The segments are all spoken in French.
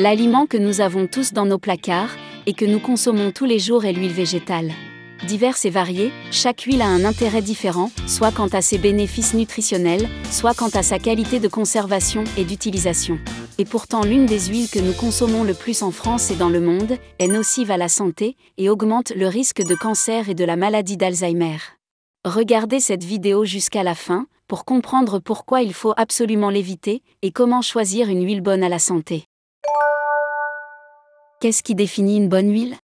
L'aliment que nous avons tous dans nos placards et que nous consommons tous les jours est l'huile végétale. Diverse et variée, chaque huile a un intérêt différent, soit quant à ses bénéfices nutritionnels, soit quant à sa qualité de conservation et d'utilisation. Et pourtant l'une des huiles que nous consommons le plus en France et dans le monde est nocive à la santé et augmente le risque de cancer et de la maladie d'Alzheimer. Regardez cette vidéo jusqu'à la fin pour comprendre pourquoi il faut absolument l'éviter et comment choisir une huile bonne à la santé. Qu'est-ce qui définit une bonne huile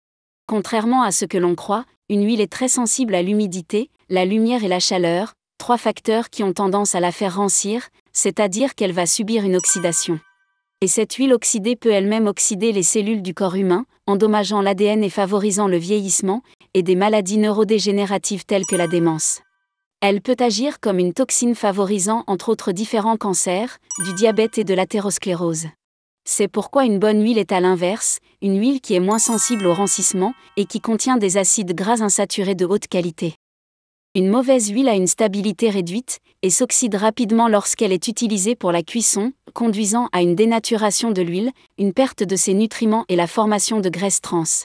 Contrairement à ce que l'on croit, une huile est très sensible à l'humidité, la lumière et la chaleur, trois facteurs qui ont tendance à la faire rancir, c'est-à-dire qu'elle va subir une oxydation. Et cette huile oxydée peut elle-même oxyder les cellules du corps humain, endommageant l'ADN et favorisant le vieillissement, et des maladies neurodégénératives telles que la démence. Elle peut agir comme une toxine favorisant entre autres différents cancers, du diabète et de l'athérosclérose. C'est pourquoi une bonne huile est à l'inverse, une huile qui est moins sensible au rancissement et qui contient des acides gras insaturés de haute qualité. Une mauvaise huile a une stabilité réduite et s'oxyde rapidement lorsqu'elle est utilisée pour la cuisson, conduisant à une dénaturation de l'huile, une perte de ses nutriments et la formation de graisses trans.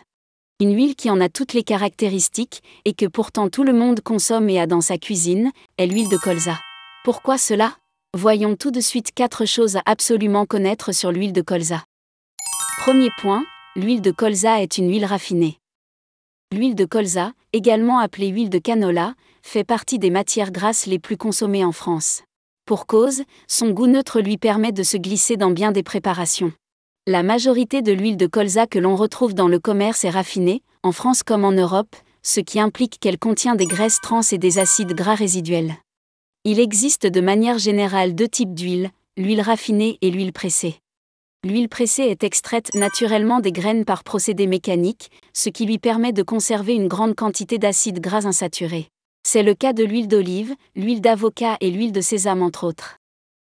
Une huile qui en a toutes les caractéristiques et que pourtant tout le monde consomme et a dans sa cuisine, est l'huile de colza. Pourquoi cela Voyons tout de suite quatre choses à absolument connaître sur l'huile de colza. Premier point, l'huile de colza est une huile raffinée. L'huile de colza, également appelée huile de canola, fait partie des matières grasses les plus consommées en France. Pour cause, son goût neutre lui permet de se glisser dans bien des préparations. La majorité de l'huile de colza que l'on retrouve dans le commerce est raffinée, en France comme en Europe, ce qui implique qu'elle contient des graisses trans et des acides gras résiduels. Il existe de manière générale deux types d'huile, l'huile raffinée et l'huile pressée. L'huile pressée est extraite naturellement des graines par procédé mécanique, ce qui lui permet de conserver une grande quantité d'acides gras insaturés. C'est le cas de l'huile d'olive, l'huile d'avocat et l'huile de sésame entre autres.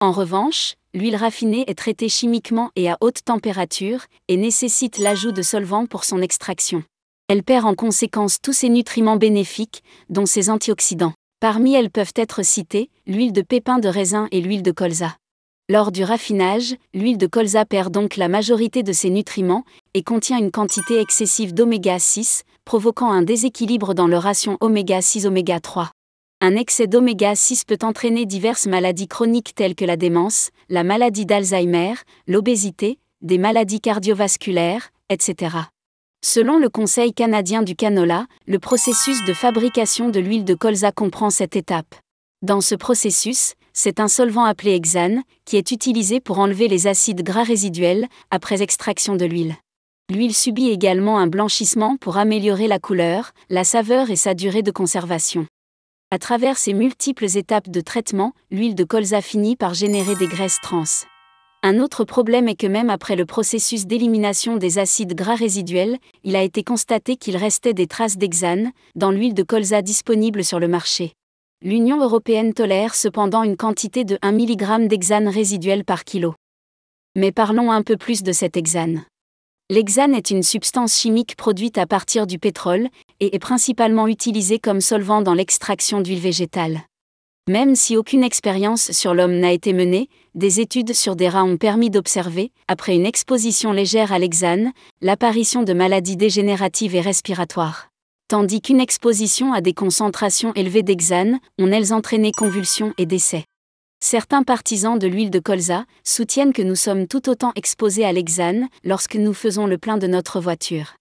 En revanche, l'huile raffinée est traitée chimiquement et à haute température, et nécessite l'ajout de solvants pour son extraction. Elle perd en conséquence tous ses nutriments bénéfiques, dont ses antioxydants. Parmi elles peuvent être citées l'huile de pépin de raisin et l'huile de colza. Lors du raffinage, l'huile de colza perd donc la majorité de ses nutriments et contient une quantité excessive d'oméga 6, provoquant un déséquilibre dans le ration oméga 6-oméga 3. Un excès d'oméga 6 peut entraîner diverses maladies chroniques telles que la démence, la maladie d'Alzheimer, l'obésité, des maladies cardiovasculaires, etc. Selon le Conseil canadien du canola, le processus de fabrication de l'huile de colza comprend cette étape. Dans ce processus, c'est un solvant appelé hexane qui est utilisé pour enlever les acides gras résiduels après extraction de l'huile. L'huile subit également un blanchissement pour améliorer la couleur, la saveur et sa durée de conservation. À travers ces multiples étapes de traitement, l'huile de colza finit par générer des graisses trans. Un autre problème est que même après le processus d'élimination des acides gras résiduels, il a été constaté qu'il restait des traces d'hexane dans l'huile de colza disponible sur le marché. L'Union européenne tolère cependant une quantité de 1 mg d'hexane résiduel par kilo. Mais parlons un peu plus de cet hexane. L'hexane est une substance chimique produite à partir du pétrole et est principalement utilisée comme solvant dans l'extraction d'huile végétale. Même si aucune expérience sur l'homme n'a été menée, des études sur des rats ont permis d'observer, après une exposition légère à l'hexane, l'apparition de maladies dégénératives et respiratoires. Tandis qu'une exposition à des concentrations élevées d'hexane, on elles entraîné convulsions et décès. Certains partisans de l'huile de colza soutiennent que nous sommes tout autant exposés à l'hexane lorsque nous faisons le plein de notre voiture.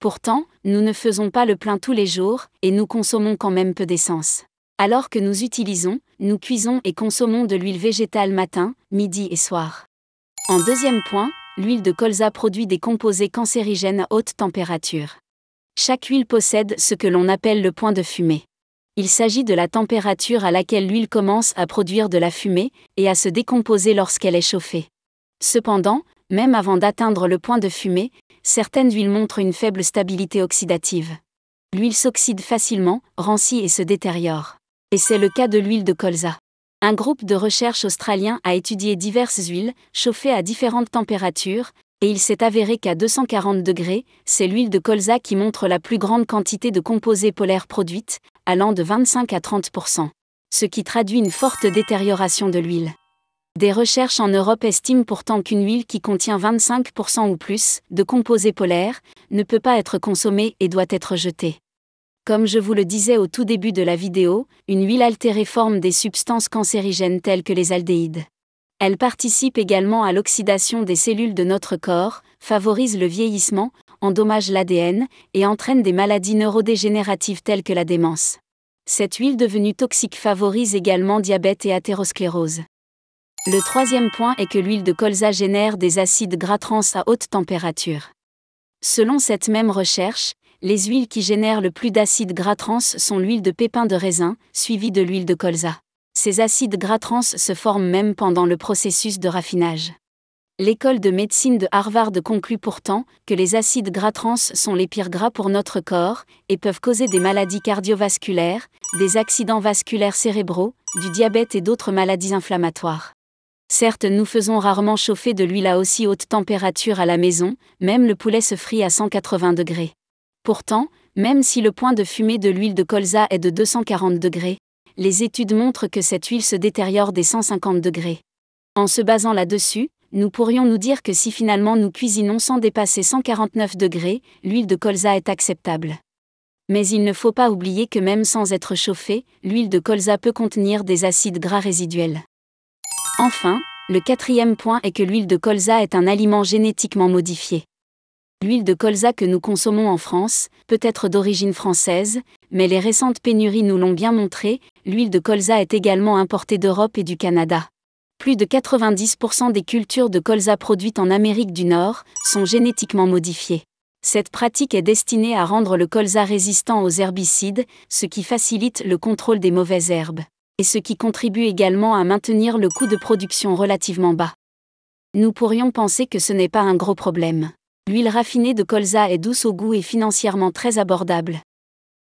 Pourtant, nous ne faisons pas le plein tous les jours, et nous consommons quand même peu d'essence alors que nous utilisons, nous cuisons et consommons de l'huile végétale matin, midi et soir. En deuxième point, l'huile de colza produit des composés cancérigènes à haute température. Chaque huile possède ce que l'on appelle le point de fumée. Il s'agit de la température à laquelle l'huile commence à produire de la fumée et à se décomposer lorsqu'elle est chauffée. Cependant, même avant d'atteindre le point de fumée, certaines huiles montrent une faible stabilité oxydative. L'huile s'oxyde facilement, rancit et se détériore. Et c'est le cas de l'huile de colza. Un groupe de recherche australien a étudié diverses huiles, chauffées à différentes températures, et il s'est avéré qu'à 240 degrés, c'est l'huile de colza qui montre la plus grande quantité de composés polaires produites, allant de 25 à 30 ce qui traduit une forte détérioration de l'huile. Des recherches en Europe estiment pourtant qu'une huile qui contient 25% ou plus de composés polaires ne peut pas être consommée et doit être jetée. Comme je vous le disais au tout début de la vidéo, une huile altérée forme des substances cancérigènes telles que les aldéhydes. Elle participe également à l'oxydation des cellules de notre corps, favorise le vieillissement, endommage l'ADN et entraîne des maladies neurodégénératives telles que la démence. Cette huile devenue toxique favorise également diabète et athérosclérose. Le troisième point est que l'huile de colza génère des acides gras trans à haute température. Selon cette même recherche, les huiles qui génèrent le plus d'acides gras trans sont l'huile de pépin de raisin, suivie de l'huile de colza. Ces acides gras trans se forment même pendant le processus de raffinage. L'école de médecine de Harvard conclut pourtant que les acides gras trans sont les pires gras pour notre corps et peuvent causer des maladies cardiovasculaires, des accidents vasculaires cérébraux, du diabète et d'autres maladies inflammatoires. Certes, nous faisons rarement chauffer de l'huile à aussi haute température à la maison, même le poulet se frit à 180 degrés. Pourtant, même si le point de fumée de l'huile de colza est de 240 degrés, les études montrent que cette huile se détériore des 150 degrés. En se basant là-dessus, nous pourrions nous dire que si finalement nous cuisinons sans dépasser 149 degrés, l'huile de colza est acceptable. Mais il ne faut pas oublier que même sans être chauffée, l'huile de colza peut contenir des acides gras résiduels. Enfin, le quatrième point est que l'huile de colza est un aliment génétiquement modifié. L'huile de colza que nous consommons en France peut être d'origine française, mais les récentes pénuries nous l'ont bien montré, l'huile de colza est également importée d'Europe et du Canada. Plus de 90% des cultures de colza produites en Amérique du Nord sont génétiquement modifiées. Cette pratique est destinée à rendre le colza résistant aux herbicides, ce qui facilite le contrôle des mauvaises herbes, et ce qui contribue également à maintenir le coût de production relativement bas. Nous pourrions penser que ce n'est pas un gros problème l'huile raffinée de colza est douce au goût et financièrement très abordable.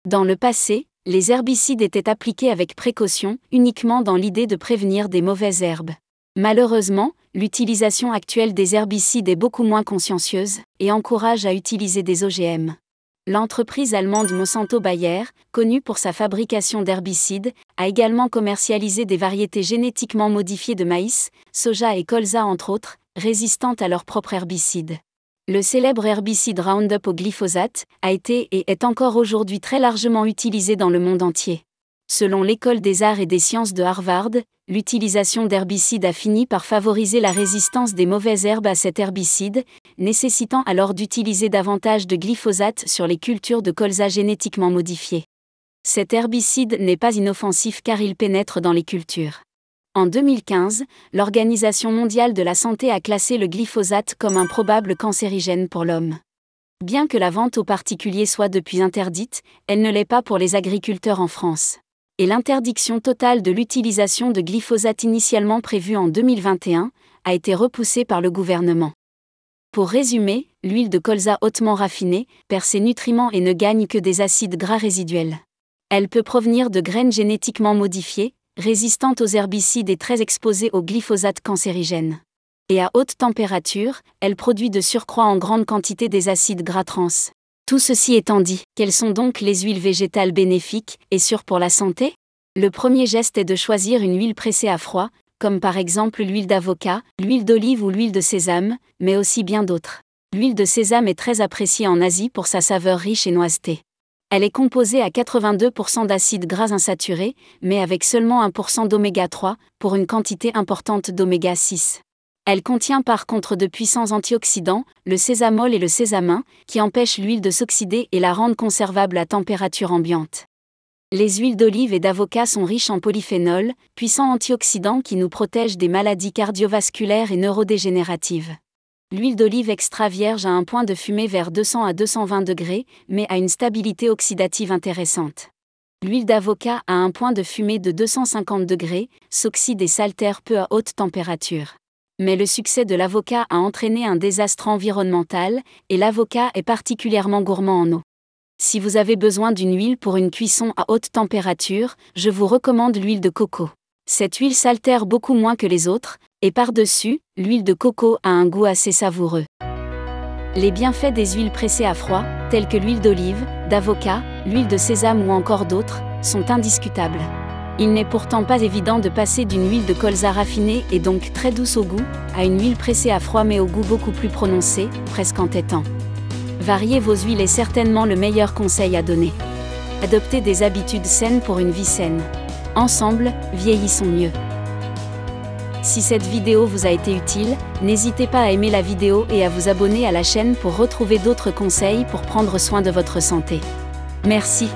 Dans le passé, les herbicides étaient appliqués avec précaution, uniquement dans l'idée de prévenir des mauvaises herbes. Malheureusement, l'utilisation actuelle des herbicides est beaucoup moins consciencieuse et encourage à utiliser des OGM. L'entreprise allemande Monsanto Bayer, connue pour sa fabrication d'herbicides, a également commercialisé des variétés génétiquement modifiées de maïs, soja et colza entre autres, résistantes à leurs propres herbicides. Le célèbre herbicide Roundup au glyphosate a été et est encore aujourd'hui très largement utilisé dans le monde entier. Selon l'école des arts et des sciences de Harvard, l'utilisation d'herbicides a fini par favoriser la résistance des mauvaises herbes à cet herbicide, nécessitant alors d'utiliser davantage de glyphosate sur les cultures de colza génétiquement modifiées. Cet herbicide n'est pas inoffensif car il pénètre dans les cultures. En 2015, l'Organisation mondiale de la santé a classé le glyphosate comme un probable cancérigène pour l'homme. Bien que la vente aux particuliers soit depuis interdite, elle ne l'est pas pour les agriculteurs en France. Et l'interdiction totale de l'utilisation de glyphosate initialement prévue en 2021 a été repoussée par le gouvernement. Pour résumer, l'huile de colza hautement raffinée perd ses nutriments et ne gagne que des acides gras résiduels. Elle peut provenir de graines génétiquement modifiées, résistante aux herbicides et très exposée au glyphosate cancérigène. Et à haute température, elle produit de surcroît en grande quantité des acides gras trans. Tout ceci étant dit, quelles sont donc les huiles végétales bénéfiques et sûres pour la santé Le premier geste est de choisir une huile pressée à froid, comme par exemple l'huile d'avocat, l'huile d'olive ou l'huile de sésame, mais aussi bien d'autres. L'huile de sésame est très appréciée en Asie pour sa saveur riche et noisetée. Elle est composée à 82% d'acides gras insaturés, mais avec seulement 1% d'oméga 3, pour une quantité importante d'oméga 6. Elle contient par contre de puissants antioxydants, le sésamol et le sésamin, qui empêchent l'huile de s'oxyder et la rendent conservable à température ambiante. Les huiles d'olive et d'avocat sont riches en polyphénols, puissants antioxydants qui nous protègent des maladies cardiovasculaires et neurodégénératives. L'huile d'olive extra vierge a un point de fumée vers 200 à 220 degrés, mais a une stabilité oxydative intéressante. L'huile d'avocat a un point de fumée de 250 degrés, s'oxyde et s'altère peu à haute température. Mais le succès de l'avocat a entraîné un désastre environnemental, et l'avocat est particulièrement gourmand en eau. Si vous avez besoin d'une huile pour une cuisson à haute température, je vous recommande l'huile de coco. Cette huile s'altère beaucoup moins que les autres, et par-dessus, l'huile de coco a un goût assez savoureux. Les bienfaits des huiles pressées à froid, telles que l'huile d'olive, d'avocat, l'huile de sésame ou encore d'autres, sont indiscutables. Il n'est pourtant pas évident de passer d'une huile de colza raffinée et donc très douce au goût, à une huile pressée à froid mais au goût beaucoup plus prononcé, presque entêtant. Varier vos huiles est certainement le meilleur conseil à donner. Adoptez des habitudes saines pour une vie saine. Ensemble, vieillissons mieux. Si cette vidéo vous a été utile, n'hésitez pas à aimer la vidéo et à vous abonner à la chaîne pour retrouver d'autres conseils pour prendre soin de votre santé. Merci.